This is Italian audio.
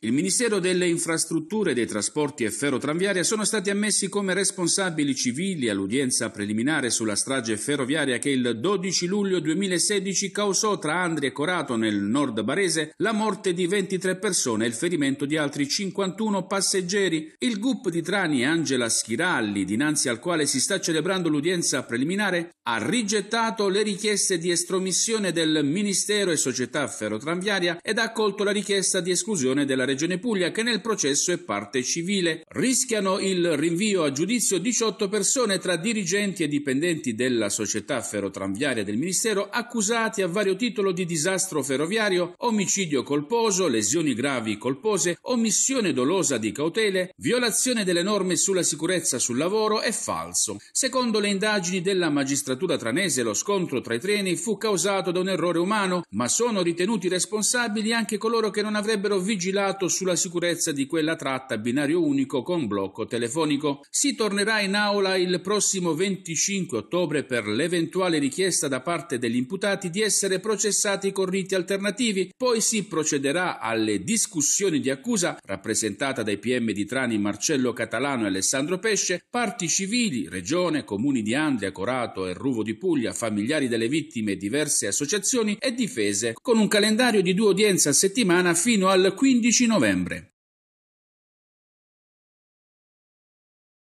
Il Ministero delle Infrastrutture, dei Trasporti e Ferrotranviaria sono stati ammessi come responsabili civili all'udienza preliminare sulla strage ferroviaria che il 12 luglio 2016 causò tra Andri e Corato nel nord barese la morte di 23 persone e il ferimento di altri 51 passeggeri. Il GUP di Trani Angela Schiralli, dinanzi al quale si sta celebrando l'udienza preliminare, ha rigettato le richieste di estromissione del Ministero e Società Ferrotranviaria ed ha accolto la richiesta di esclusione della Regione Puglia che nel processo è parte civile. Rischiano il rinvio a giudizio 18 persone tra dirigenti e dipendenti della società ferrotranviaria del Ministero accusati a vario titolo di disastro ferroviario, omicidio colposo, lesioni gravi colpose, omissione dolosa di cautele, violazione delle norme sulla sicurezza sul lavoro e falso. Secondo le indagini della magistratura tranese lo scontro tra i treni fu causato da un errore umano, ma sono ritenuti responsabili anche coloro che non avrebbero vigilato concentrato sulla sicurezza di quella tratta a binario unico con blocco telefonico. Si tornerà in aula il prossimo 25 ottobre per l'eventuale richiesta da parte degli imputati di essere processati con riti alternativi, poi si procederà alle discussioni di accusa rappresentata dai PM di Trani Marcello Catalano e Alessandro Pesce, parti civili, regione, comuni di Andria, Corato e Ruvo di Puglia, familiari delle vittime e diverse associazioni e difese, con un calendario di due udienze a settimana fino al 15 noviembre.